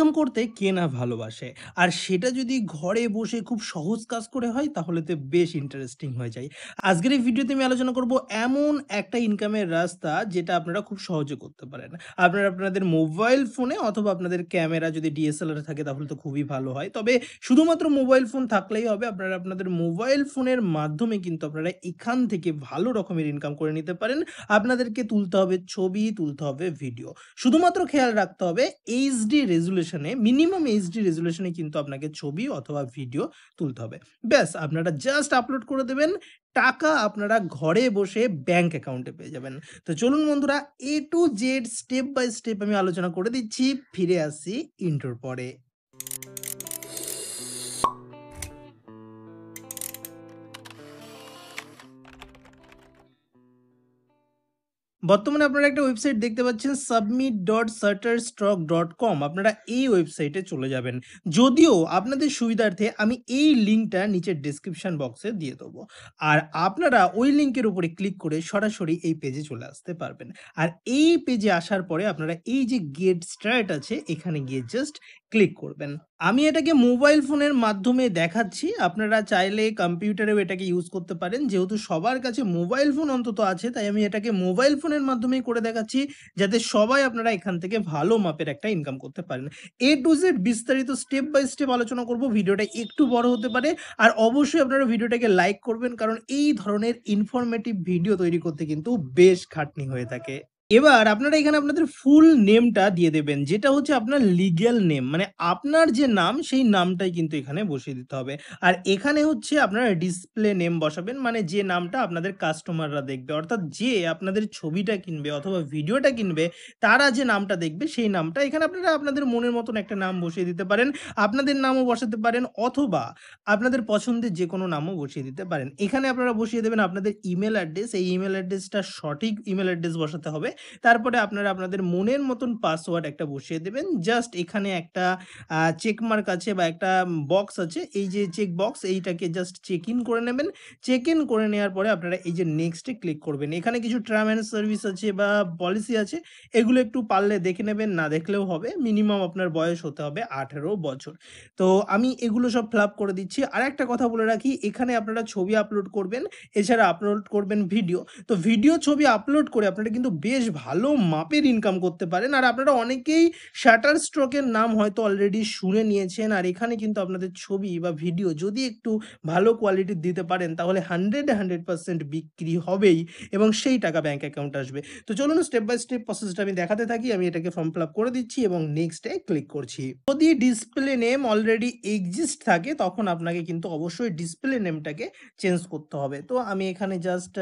income করতে কে না ভালোবাসে আর সেটা যদি ঘরে বসে খুব সহজ কাজ করে হয় তাহলে তো বেশ ইন্টারেস্টিং হয়ে যায় আজকের এই ভিডিওতে আমি আলোচনা করব এমন একটা ইনকামের রাস্তা যেটা আপনারা খুব সহজে করতে পারেন আপনারা আপনাদের মোবাইল ফোনে অথবা আপনাদের ক্যামেরা যদি ডিএসএলআর থাকে তাহলে তো খুবই ভালো হয় তবে শুধুমাত্র মোবাইল ফোন থাকলেই হবে আপনারা আপনাদের মোবাইল ফোনের মাধ্যমে কিন্তু আপনারা এখান থেকে ভালো রকমের ইনকাম করে নিতে পারেন আপনাদেরকে তুলতে হবে ছবি তুলতে হবে ভিডিও শুধুমাত্র খেয়াল রাখতে হবে এইচডি রেজুলেশন রেজলিউশনে মিনিমাম এইচডি রেজলিউশনে কিন্তু আপনাকে ছবি অথবা ভিডিও তুলতে হবে ব্যাস আপনারা জাস্ট আপলোড করে দেবেন টাকা আপনারা ঘরে বসে ব্যাংক অ্যাকাউন্টে পেয়ে যাবেন তো চলুন বন্ধুরা A to Z step by step আমি আলোচনা করে দিচ্ছি ফিরে আসি ইন্টোর পরে বর্তমানে আপনারা একটা ওয়েবসাইট দেখতে পাচ্ছেন submit dot shutterstock dot com আপনারা এই ওয়েবসাইটে চলে যাবেন যদিও আপনাদের সুবিধার্থে আমি এই লিঙ্কটা নিচের ডিসক্রিপশান বক্সে দিয়ে দেবো আর আপনারা ওই লিঙ্কের উপরে ক্লিক করে সরাসরি এই পেজে চলে আসতে পারবেন আর এই পেজে আসার পরে আপনারা এই যে গেট স্টার্ট আছে এখানে গিয়ে জাস্ট ক্লিক করবেন আমি এটাকে মোবাইল ফোনের মাধ্যমে দেখাচ্ছি আপনারা চাইলে কম্পিউটারেও এটাকে ইউজ করতে পারেন যেহেতু সবার কাছে মোবাইল ফোন অন্তত আছে তাই আমি এটাকে মোবাইল ফোনের মাধ্যমেই করে দেখাচ্ছি যাতে সবাই আপনারা এখান থেকে ভালো মাপের একটা ইনকাম করতে পারেন এ টু জেড বিস্তারিত স্টেপ বাই স্টেপ আলোচনা করব ভিডিওটা একটু বড় হতে পারে আর অবশ্যই আপনারা ভিডিওটাকে লাইক করবেন কারণ এই ধরনের ইনফরমেটিভ ভিডিও তৈরি করতে কিন্তু বেশ খাটনি হয়ে থাকে এবার আপনারা এখানে আপনাদের ফুল নেমটা দিয়ে দেবেন যেটা হচ্ছে আপনার লিগ্যাল নেম মানে আপনার যে নাম সেই নামটাই কিন্তু এখানে বসিয়ে দিতে হবে আর এখানে হচ্ছে আপনারা ডিসপ্লে নেম বসাবেন মানে যে নামটা আপনাদের কাস্টমাররা দেখবে অর্থাৎ যে আপনাদের ছবিটা কিনবে অথবা ভিডিওটা কিনবে তারা যে নামটা দেখবে সেই নামটা এখানে আপনারা আপনাদের মনের মতন একটা নাম বসিয়ে দিতে পারেন আপনাদের নামও বসাতে পারেন অথবা আপনাদের পছন্দের যে কোনো নামও বসিয়ে দিতে পারেন এখানে আপনারা বসিয়ে দেবেন আপনাদের ইমেল অ্যাড্রেস এই ইমেল অ্যাড্রেসটা সঠিক ইমেল অ্যাড্রেস বসাতে হবে তারপরে আপনারা আপনাদের মনের মতন পাসওয়ার্ড একটা বসিয়ে দেবেন জাস্ট এখানে একটা চেকমার্ক আছে বা একটা বক্স আছে এই যে চেক বক্স এইটাকে জাস্ট চেক ইন করে নেবেন চেক ইন করে নেওয়ার পরে আপনারা এই যে নেক্সটে ক্লিক করবেন এখানে কিছু ট্রাম অ্যান্ড সার্ভিস আছে বা পলিসি আছে এগুলো একটু পারলে দেখে নেবেন না দেখলেও হবে মিনিমাম আপনার বয়স হতে হবে আঠেরো বছর তো আমি এগুলো সব ফ্লাপ করে দিচ্ছি আর একটা কথা বলে রাখি এখানে আপনারা ছবি আপলোড করবেন এছাড়া আপলোড করবেন ভিডিও তো ভিডিও ছবি আপলোড করে আপনারা কিন্তু বেশ ভালো মাপের ইনকাম করতে পারেন আর আপনারা অনেকেই শাটার স্ট্রোকের নাম হয়তো অলরেডি শুনে নিয়েছেন আর এখানে কিন্তু আপনাদের ছবি বা ভিডিও যদি একটু ভালো কোয়ালিটির দিতে পারেন তাহলে হান্ড্রেড হান্ড্রেড পার্সেন্ট বিক্রি হবেই এবং সেই টাকা ব্যাঙ্ক অ্যাকাউন্ট আসবে তো চলুন স্টেপ বাই স্টেপ প্রসেসটা আমি দেখাতে থাকি আমি এটাকে ফর্ম ফিল আপ করে দিচ্ছি এবং নেক্সটে ক্লিক করছি যদি ডিসপ্লে নেম অলরেডি এক্সিস্ট থাকে তখন আপনাকে কিন্তু অবশ্যই ডিসপ্লে নেমটাকে চেঞ্জ করতে হবে তো আমি এখানে জাস্ট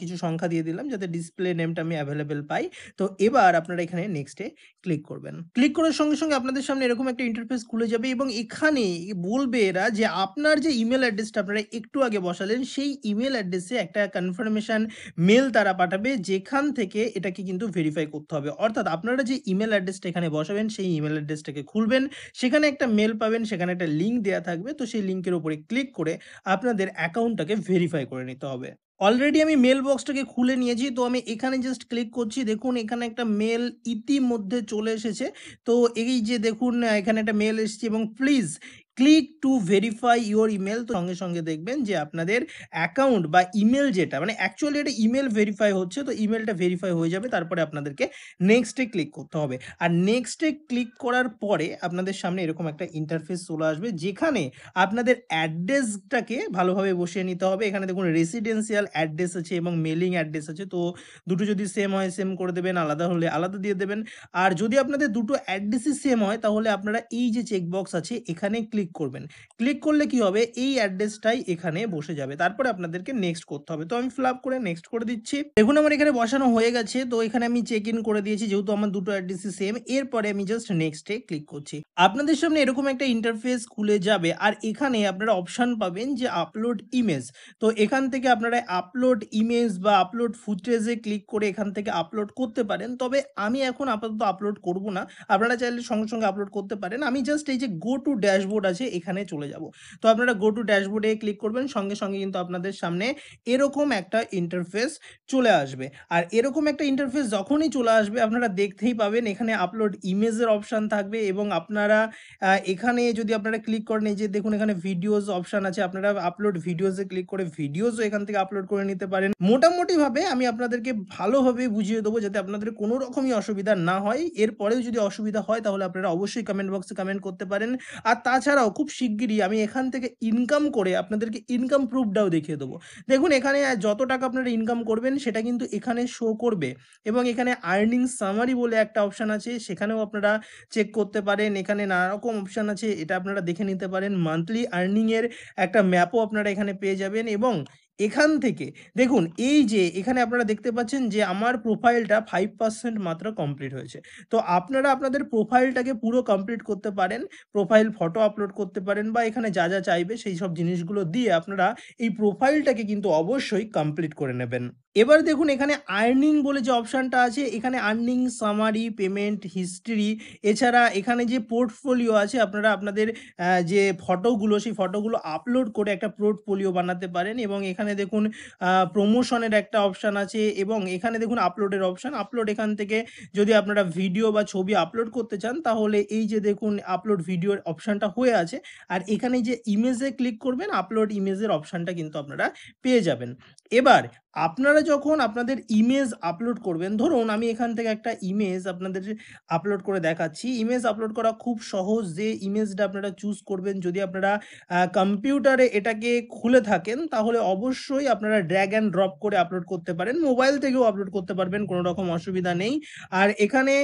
কিছু সংখ্যা দিয়ে দিলাম যাতে ডিসপ্লে নেমটা আমি অ্যাভেলেবেল পাই পাই তো এবার আপনারা এখানে নেক্সটে ক্লিক করবেন ক্লিক করার সঙ্গে সঙ্গে আপনাদের সামনে এরকম একটা ইন্টারফেস খুলে যাবে এবং এখানে বলবে এরা যে আপনার যে ইমেল অ্যাড্রেসটা আপনারা একটু আগে বসালেন সেই ইমেল অ্যাড্রেসে একটা কনফার্মেশন মেল তারা পাঠাবে যেখান থেকে এটাকে কিন্তু ভেরিফাই করতে হবে অর্থাৎ আপনারা যে ইমেল অ্যাড্রেসটা এখানে বসাবেন সেই ইমেল অ্যাড্রেসটাকে খুলবেন সেখানে একটা মেল পাবেন সেখানে একটা লিঙ্ক দেওয়া থাকবে তো সেই লিঙ্কের উপরে ক্লিক করে আপনাদের অ্যাকাউন্টটাকে ভেরিফাই করে নিতে হবে অলরেডি আমি মেল বক্সটাকে খুলে নিয়েছি তো আমি এখানে জাস্ট ক্লিক করছি দেখুন এখানে একটা মেল ইতিমধ্যে চলে এসেছে তো এই যে দেখুন এখানে একটা মেল এসেছে এবং please click to verify your email তো সঙ্গে সঙ্গে দেখবেন যে আপনাদের অ্যাকাউন্ট বা ইমেল যেটা মানে অ্যাকচুয়ালি এটা ইমেল ভেরিফাই হচ্ছে তো ইমেলটা ভেরিফাই হয়ে যাবে তারপরে আপনাদেরকে নেক্সটে ক্লিক করতে হবে আর নেক্সটে ক্লিক করার পরে আপনাদের সামনে এরকম একটা ইন্টারফেস চলে আসবে যেখানে আপনাদের অ্যাড্রেসটাকে ভালোভাবে বসিয়ে নিতে হবে এখানে দেখুন রেসিডেন্সিয়াল অ্যাড্রেস আছে এবং মেলিং অ্যাড্রেস আছে তো দুটো যদি সেম হয় সেম করে দেবেন আলাদা হলে আলাদা দিয়ে দেবেন আর যদি আপনাদের দুটো অ্যাড্রেসই সেম হয় তাহলে আপনারা এই যে চেকবক্স আছে এখানে ক্লিক ক্লিক করবেন ক্লিক করলে কি হবে এই অ্যাড্রেসটাই এখানে বসে যাবে তারপরে আপনাদেরকে নেক্সট করতে হবে তো আমি ফ্লাপ করে নেক্সট করে দিচ্ছি দেখুন আমার এখানে বসানো হয়ে গেছে তো এখানে আমি চেক ইন করে দিয়েছি যেহেতু আমার দুটো অ্যাড্রেসই সেম এরপরে আমি জাস্ট নেক্সটে ক্লিক করছি আপনাদের সামনে এরকম একটা ইন্টারফেস খুলে যাবে আর এখানে আপনারা অপশান পাবেন যে আপলোড ইমেজ তো এখান থেকে আপনারা আপলোড ইমেজ বা আপলোড ফুটেজে ক্লিক করে এখান থেকে আপলোড করতে পারেন তবে আমি এখন আপাতত আপলোড করব না আপনারা চাইলে সঙ্গে সঙ্গে আপলোড করতে পারেন আমি জাস্ট এই যে গো টু ড্যাশবোর্ড আছে এখানে চলে যাব তো আপনারা গো টু ড্যাশবোর্ডে ক্লিক করবেন সঙ্গে সঙ্গে কিন্তু আপনাদের সামনে এরকম একটা ইন্টারফেস চলে আসবে আর এরকম একটা ইন্টারফেস যখনই চলে আসবে আপনারা দেখতেই পাবেন এখানে আপলোড ইমেজের অপশান থাকবে এবং আপনারা এখানে যদি আপনারা ক্লিক করেন এই যে দেখুন এখানে ভিডিওস অপশান আছে আপনারা আপলোড ভিডিওসে ক্লিক করে ভিডিওসও এখান থেকে আপলোড করে নিতে পারেন মোটামুটিভাবে আমি আপনাদেরকে ভালোভাবে বুঝিয়ে দেবো যাতে আপনাদের কোনো রকমই অসুবিধা না হয় এরপরেও যদি অসুবিধা হয় তাহলে আপনারা অবশ্যই কমেন্ট বক্সে কমেন্ট করতে পারেন আর তাছাড়াও এছাড়াও খুব শিগগিরই আমি এখান থেকে ইনকাম করে আপনাদেরকে ইনকাম প্রুফটাও দেখিয়ে দেবো দেখুন এখানে যত টাকা আপনারা ইনকাম করবেন সেটা কিন্তু এখানে শো করবে এবং এখানে আর্নিং সামারি বলে একটা অপশান আছে সেখানেও আপনারা চেক করতে পারেন এখানে নানা রকম অপশান আছে এটা আপনারা দেখে নিতে পারেন মান্থলি আর্নিংয়ের একটা ম্যাপও আপনারা এখানে পেয়ে যাবেন এবং এখান থেকে দেখুন এই যে এখানে আপনারা দেখতে পাচ্ছেন যে আমার প্রোফাইলটা ফাইভ পার্সেন্ট মাত্র কমপ্লিট হয়েছে তো আপনারা আপনাদের প্রোফাইলটাকে পুরো কমপ্লিট করতে পারেন প্রোফাইল ফটো আপলোড করতে পারেন বা এখানে যা যা চাইবে সেই সব জিনিসগুলো দিয়ে আপনারা এই প্রোফাইলটাকে কিন্তু অবশ্যই কমপ্লিট করে নেবেন এবার দেখুন এখানে আর্নিং বলে যে অপশানটা আছে এখানে আর্নিং সামারি পেমেন্ট হিস্ট্রি এছাড়া এখানে যে পোর্টফোলিও আছে আপনারা আপনাদের যে ফটোগুলো সেই ফটোগুলো আপলোড করে একটা পোর্টফোলিও বানাতে পারেন এবং এখানে দেখুন প্রমোশনের একটা অপশান আছে এবং এখানে দেখুন আপলোডের অপশান আপলোড এখান থেকে যদি আপনারা ভিডিও বা ছবি আপলোড করতে চান তাহলে এই যে দেখুন আপলোড ভিডিওর অপশানটা হয়ে আছে আর এখানে যে ইমেজে ক্লিক করবেন আপলোড ইমেজের অপশানটা কিন্তু আপনারা পেয়ে যাবেন এবার আপনারা যখন আপনাদের ইমেজ আপলোড করবেন ধরুন আমি এখান থেকে একটা ইমেজ আপনাদের আপলোড করে দেখাচ্ছি ইমেজ আপলোড করা খুব সহজ যে ইমেজটা আপনারা চুজ করবেন যদি আপনারা কম্পিউটারে এটাকে খুলে থাকেন তাহলে অবশ্যই আপনারা ড্র্যাগ অ্যান্ড ড্রপ করে আপলোড করতে পারেন মোবাইল থেকেও আপলোড করতে পারবেন কোনো রকম অসুবিধা নেই আর এখানে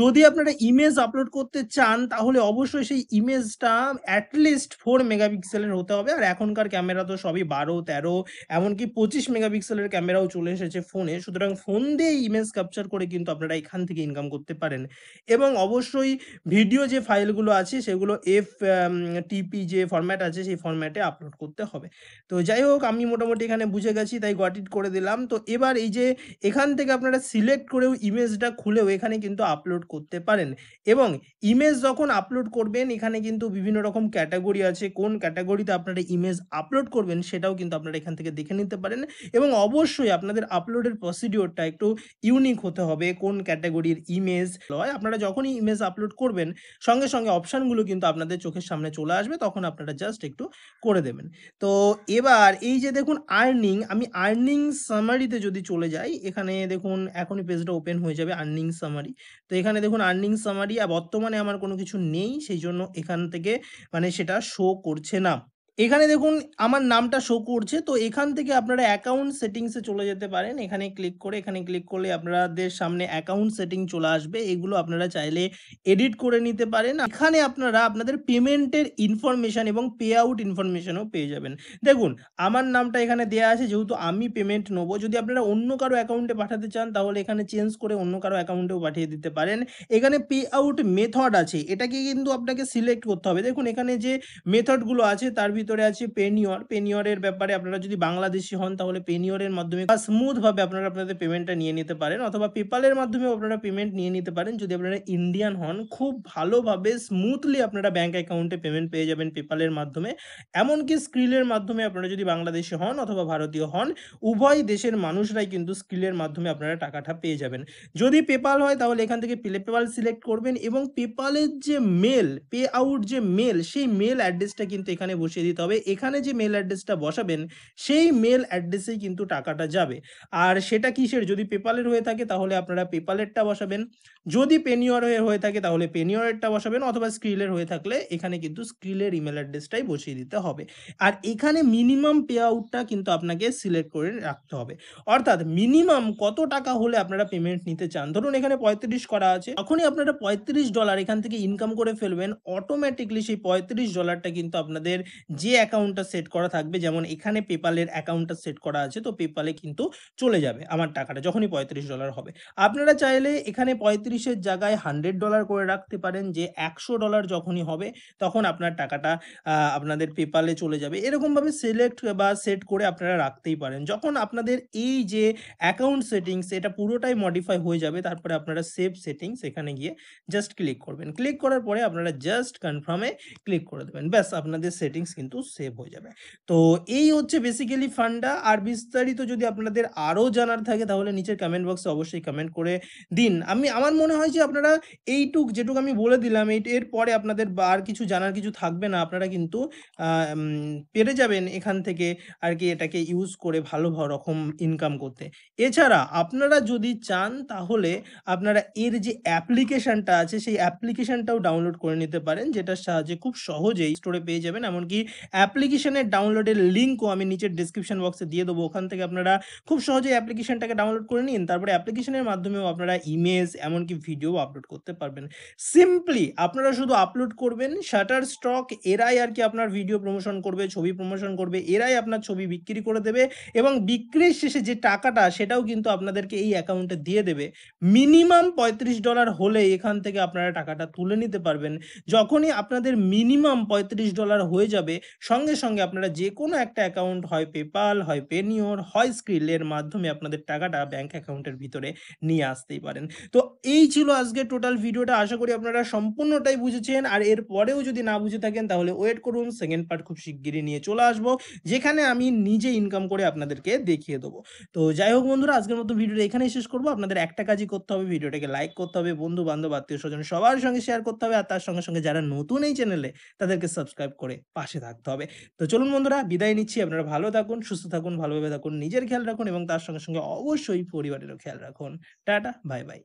যদি আপনারা ইমেজ আপলোড করতে চান তাহলে অবশ্যই সেই ইমেজটা অ্যাটলিস্ট ফোর মেগাপিক্সেলের হতে হবে আর এখনকার ক্যামেরা তো সবই বারো তেরো এমনকি পঁচিশ মেগাপিক্সেলের ক্যামেরাও চলে এসেছে ফোনে সুতরাং ফোন দিয়ে ইমেজ ক্যাপচার করে কিন্তু আপনারা এখান থেকে ইনকাম করতে পারেন এবং অবশ্যই ভিডিও যে ফাইলগুলো আছে সেগুলো এফ টিপি যে ফর্ম্যাট আছে সেই ফর্ম্যাটে আপলোড করতে হবে তো যাই হোক আমি মোটামুটি এখানে বুঝে গেছি তাই গট ইট করে দিলাম তো এবার এই যে এখান থেকে আপনারা সিলেক্ট করেও ইমেজটা খুলেও এখানে কিন্তু আপলোড করতে পারেন এবং ইমেজ যখন আপলোড করবেন এখানে কিন্তু বিভিন্ন রকম ক্যাটাগরি আছে কোন ক্যাটাগরিতে আপনারা ইমেজ আপলোড করবেন সেটাও কিন্তু আপনারা এখান থেকে দেখে নিতে পারেন এবং অবশ্যই অবশ্যই আপনাদের আপলোডের প্রসিডিওরটা একটু ইউনিক হতে হবে কোন ক্যাটাগরির ইমেজ লয় আপনারা যখনই ইমেজ আপলোড করবেন সঙ্গে সঙ্গে অপশানগুলো কিন্তু আপনাদের চোখের সামনে চলে আসবে তখন আপনারা জাস্ট একটু করে দেবেন তো এবার এই যে দেখুন আর্নিং আমি আর্নিং সামারিতে যদি চলে যাই এখানে দেখুন এখনই পেজটা ওপেন হয়ে যাবে আর্নিং সামারি তো এখানে দেখুন আর্নিং সামারি আর বর্তমানে আমার কোনো কিছু নেই সেই জন্য এখান থেকে মানে সেটা শো করছে না এখানে দেখুন আমার নামটা শো করছে তো এখান থেকে আপনারা অ্যাকাউন্ট সেটিংসে চলে যেতে পারেন এখানে ক্লিক করে এখানে ক্লিক করলে আপনাদের সামনে অ্যাকাউন্ট সেটিং চলে আসবে এগুলো আপনারা চাইলে এডিট করে নিতে পারেন এখানে আপনারা আপনাদের পেমেন্টের ইনফরমেশান এবং পে আউট ইনফরমেশানও পেয়ে যাবেন দেখুন আমার নামটা এখানে দেয়া আছে যেহেতু আমি পেমেন্ট নেবো যদি আপনারা অন্য কারো অ্যাকাউন্টে পাঠাতে চান তাহলে এখানে চেঞ্জ করে অন্য কারো অ্যাকাউন্টেও পাঠিয়ে দিতে পারেন এখানে পে আউট মেথড আছে এটাকে কিন্তু আপনাকে সিলেক্ট করতে হবে দেখুন এখানে যে মেথডগুলো আছে তার ভিতরে ভিতরে আছে পেনিওর পেনিওরের ব্যাপারে আপনারা যদি বাংলাদেশি হন তাহলে পেনিওরের মাধ্যমে স্মুথ স্মুথভাবে আপনারা আপনাদের পেমেন্টটা নিয়ে নিতে পারেন অথবা পেপালের মাধ্যমেও আপনারা পেমেন্ট নিয়ে নিতে পারেন যদি আপনারা ইন্ডিয়ান হন খুব ভালোভাবে স্মুথলি আপনারা ব্যাঙ্ক অ্যাকাউন্টে পেমেন্ট পেয়ে যাবেন পেপালের মাধ্যমে এমনকি স্ক্রিলের মাধ্যমে আপনারা যদি বাংলাদেশি হন অথবা ভারতীয় হন উভয় দেশের মানুষরাই কিন্তু স্কিলের মাধ্যমে আপনারা টাকাটা পেয়ে যাবেন যদি পেপাল হয় তাহলে এখান থেকে পেপাল সিলেক্ট করবেন এবং পেপালের যে মেল পে আউট যে মেল সেই মেল অ্যাড্রেসটা কিন্তু এখানে বসিয়ে দিতে দিতে হবে এখানে যে মেল অ্যাড্রেসটা বসাবেন সেই মেল অ্যাড্রেসেই কিন্তু টাকাটা যাবে আর সেটা কিসের যদি পেপালের হয়ে থাকে তাহলে আপনারা পেপালেরটা বসাবেন যদি পেনিওরের হয়ে থাকে তাহলে পেনিওরেরটা বসাবেন অথবা স্ক্রিলের হয়ে থাকলে এখানে কিন্তু স্ক্রিলের ইমেল অ্যাড্রেসটাই বসিয়ে দিতে হবে আর এখানে মিনিমাম পে আউটটা কিন্তু আপনাকে সিলেক্ট করে রাখতে হবে অর্থাৎ মিনিমাম কত টাকা হলে আপনারা পেমেন্ট নিতে চান ধরুন এখানে পঁয়ত্রিশ করা আছে তখনই আপনারা পঁয়ত্রিশ ডলার এখান থেকে ইনকাম করে ফেলবেন অটোমেটিকলি সেই পঁয়ত্রিশ ডলারটা কিন্তু আপনাদের যে অ্যাকাউন্টটা সেট করা থাকবে যেমন এখানে পেপালের অ্যাকাউন্টটা সেট করা আছে তো পেপালে কিন্তু চলে যাবে আমার টাকাটা যখনই পঁয়ত্রিশ ডলার হবে আপনারা চাইলে এখানে পঁয়ত্রিশের জায়গায় হান্ড্রেড ডলার করে রাখতে পারেন যে একশো ডলার যখনই হবে তখন আপনার টাকাটা আপনাদের পেপালে চলে যাবে এরকমভাবে সিলেক্ট বা সেট করে আপনারা রাখতেই পারেন যখন আপনাদের এই যে অ্যাকাউন্ট সেটিংস এটা পুরোটাই মডিফাই হয়ে যাবে তারপরে আপনারা সেভ সেটিংস এখানে গিয়ে জাস্ট ক্লিক করবেন ক্লিক করার পরে আপনারা জাস্ট কনফার্মে ক্লিক করে দেবেন ব্যাস আপনাদের সেটিংস কিন্তু কিন্তু সেভ হয়ে যাবে তো এই হচ্ছে বেসিক্যালি ফান্ডা আর বিস্তারিত যদি আপনাদের আরও জানার থাকে তাহলে নিচের কমেন্ট বক্সে অবশ্যই কমেন্ট করে দিন আমি আমার মনে হয় যে আপনারা এইটুক যেটুকু আমি বলে দিলাম এই এর পরে আপনাদের আর কিছু জানার কিছু থাকবে না আপনারা কিন্তু পেরে যাবেন এখান থেকে আর কি এটাকে ইউজ করে ভালো রকম ইনকাম করতে এছাড়া আপনারা যদি চান তাহলে আপনারা এর যে অ্যাপ্লিকেশানটা আছে সেই অ্যাপ্লিকেশানটাও ডাউনলোড করে নিতে পারেন যেটার সাহায্যে খুব সহজেই স্টোরে পেয়ে যাবেন এমনকি অ্যাপ্লিকেশনের ডাউনলোডের লিঙ্কও আমি নিচের ডিসক্রিপশন বক্সে দিয়ে দেবো ওখান থেকে আপনারা খুব সহজে অ্যাপ্লিকেশনটাকে ডাউনলোড করে নিন তারপরে অ্যাপ্লিকেশনের মাধ্যমেও আপনারা ইমেজ এমনকি ভিডিও আপলোড করতে পারবেন সিম্পলি আপনারা শুধু আপলোড করবেন শাটার স্টক এরাই আর কি আপনার ভিডিও প্রমোশন করবে ছবি প্রমোশন করবে এরাই আপনার ছবি বিক্রি করে দেবে এবং বিক্রির শেষে যে টাকাটা সেটাও কিন্তু আপনাদেরকে এই অ্যাকাউন্টে দিয়ে দেবে মিনিমাম পঁয়ত্রিশ ডলার হলে এখান থেকে আপনারা টাকাটা তুলে নিতে পারবেন যখনই আপনাদের মিনিমাম পঁয়ত্রিশ ডলার হয়ে যাবে সঙ্গে সঙ্গে আপনারা যে কোনো একটা অ্যাকাউন্ট হয় পেপাল হয় পেনিওর হয় স্ক্রিলের মাধ্যমে আপনাদের টাকাটা ব্যাংক অ্যাকাউন্টের ভিতরে নিয়ে আসতেই পারেন তো এই ছিল আজকে টোটাল ভিডিওটা আশা করি আপনারা সম্পূর্ণটাই বুঝেছেন আর এর পরেও যদি না বুঝে থাকেন তাহলে ওয়েট করুন সেকেন্ড পার্ট খুব শিগগিরই নিয়ে চলে আসবো যেখানে আমি নিজে ইনকাম করে আপনাদেরকে দেখিয়ে দেবো তো যাই হোক বন্ধুরা আজকের মতো ভিডিওটা এখানেই শেষ করবো আপনাদের একটা কাজই করতে হবে ভিডিওটাকে লাইক করতে হবে বন্ধু বান্ধব আত্মীয় স্বজন সবার সঙ্গে শেয়ার করতে হবে আর তার সঙ্গে সঙ্গে যারা নতুন এই চ্যানেলে তাদেরকে সাবস্ক্রাইব করে পাশে থাকবে থাকতে হবে তো চলুন বন্ধুরা বিদায় নিচ্ছি আপনারা ভালো থাকুন সুস্থ থাকুন ভালোভাবে থাকুন নিজের খেয়াল রাখুন এবং তার সঙ্গে সঙ্গে অবশ্যই পরিবারেরও খেয়াল রাখুন টাটা বাই বাই